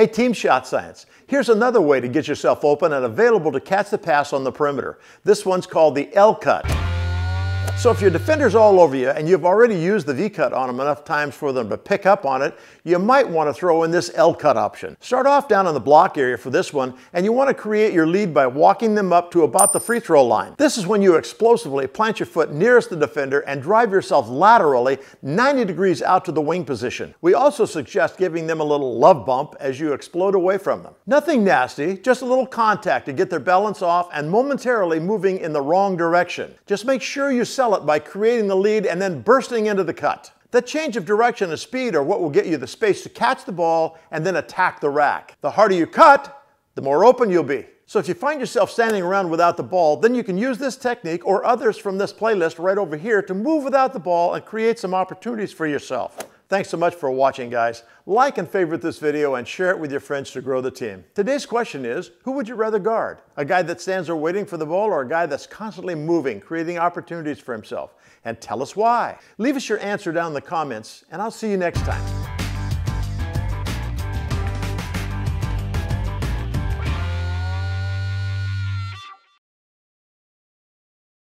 Hey, Team Shot Science, here's another way to get yourself open and available to catch the pass on the perimeter. This one's called the L-Cut. So if your defender's all over you and you've already used the V-cut on them enough times for them to pick up on it, you might want to throw in this L-cut option. Start off down in the block area for this one and you want to create your lead by walking them up to about the free throw line. This is when you explosively plant your foot nearest the defender and drive yourself laterally 90 degrees out to the wing position. We also suggest giving them a little love bump as you explode away from them. Nothing nasty, just a little contact to get their balance off and momentarily moving in the wrong direction. Just make sure you sell it by creating the lead and then bursting into the cut. The change of direction and speed are what will get you the space to catch the ball and then attack the rack. The harder you cut, the more open you'll be. So if you find yourself standing around without the ball, then you can use this technique or others from this playlist right over here to move without the ball and create some opportunities for yourself. Thanks so much for watching, guys. Like and favorite this video and share it with your friends to grow the team. Today's question is, who would you rather guard? A guy that stands there waiting for the ball or a guy that's constantly moving, creating opportunities for himself? And tell us why. Leave us your answer down in the comments, and I'll see you next time.